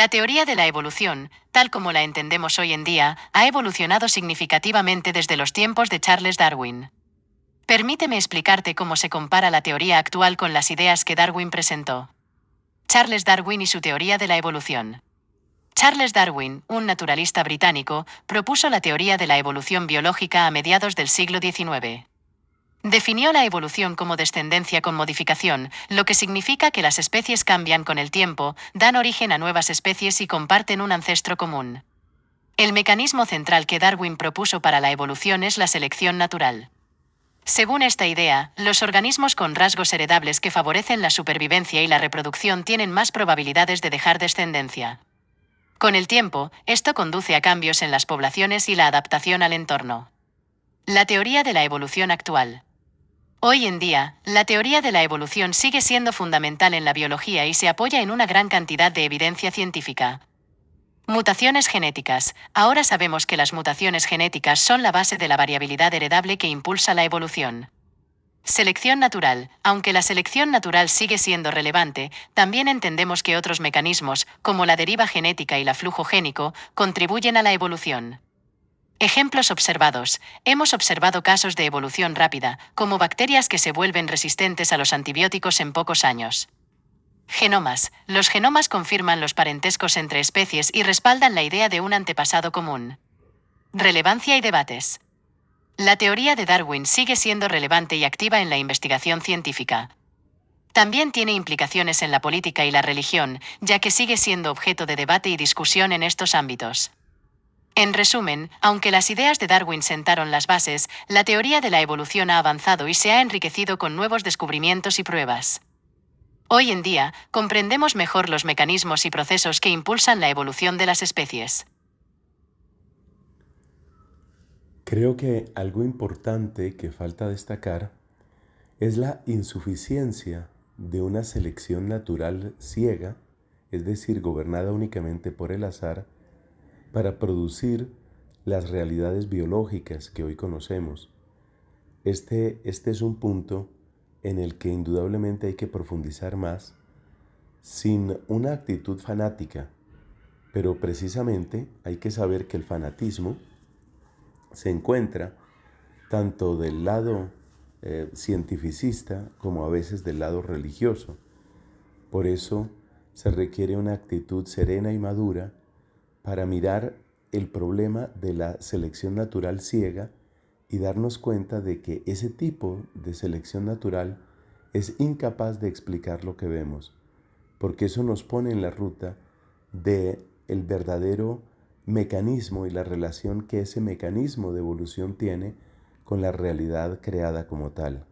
La teoría de la evolución, tal como la entendemos hoy en día, ha evolucionado significativamente desde los tiempos de Charles Darwin. Permíteme explicarte cómo se compara la teoría actual con las ideas que Darwin presentó. Charles Darwin y su teoría de la evolución. Charles Darwin, un naturalista británico, propuso la teoría de la evolución biológica a mediados del siglo XIX. Definió la evolución como descendencia con modificación, lo que significa que las especies cambian con el tiempo, dan origen a nuevas especies y comparten un ancestro común. El mecanismo central que Darwin propuso para la evolución es la selección natural. Según esta idea, los organismos con rasgos heredables que favorecen la supervivencia y la reproducción tienen más probabilidades de dejar descendencia. Con el tiempo, esto conduce a cambios en las poblaciones y la adaptación al entorno. La teoría de la evolución actual. Hoy en día, la teoría de la evolución sigue siendo fundamental en la biología y se apoya en una gran cantidad de evidencia científica. Mutaciones genéticas. Ahora sabemos que las mutaciones genéticas son la base de la variabilidad heredable que impulsa la evolución. Selección natural. Aunque la selección natural sigue siendo relevante, también entendemos que otros mecanismos, como la deriva genética y la flujo génico, contribuyen a la evolución. Ejemplos observados. Hemos observado casos de evolución rápida, como bacterias que se vuelven resistentes a los antibióticos en pocos años. Genomas. Los genomas confirman los parentescos entre especies y respaldan la idea de un antepasado común. Relevancia y debates. La teoría de Darwin sigue siendo relevante y activa en la investigación científica. También tiene implicaciones en la política y la religión, ya que sigue siendo objeto de debate y discusión en estos ámbitos. En resumen, aunque las ideas de Darwin sentaron las bases, la teoría de la evolución ha avanzado y se ha enriquecido con nuevos descubrimientos y pruebas. Hoy en día, comprendemos mejor los mecanismos y procesos que impulsan la evolución de las especies. Creo que algo importante que falta destacar es la insuficiencia de una selección natural ciega, es decir, gobernada únicamente por el azar, para producir las realidades biológicas que hoy conocemos. Este, este, es un punto en el que indudablemente hay que profundizar más sin una actitud fanática, pero precisamente hay que saber que el fanatismo se encuentra tanto del lado eh, cientificista como a veces del lado religioso. Por eso se requiere una actitud serena y madura para mirar el problema de la selección natural ciega y darnos cuenta de que ese tipo de selección natural es incapaz de explicar lo que vemos, porque eso nos pone en la ruta de el verdadero mecanismo y la relación que ese mecanismo de evolución tiene con la realidad creada como tal.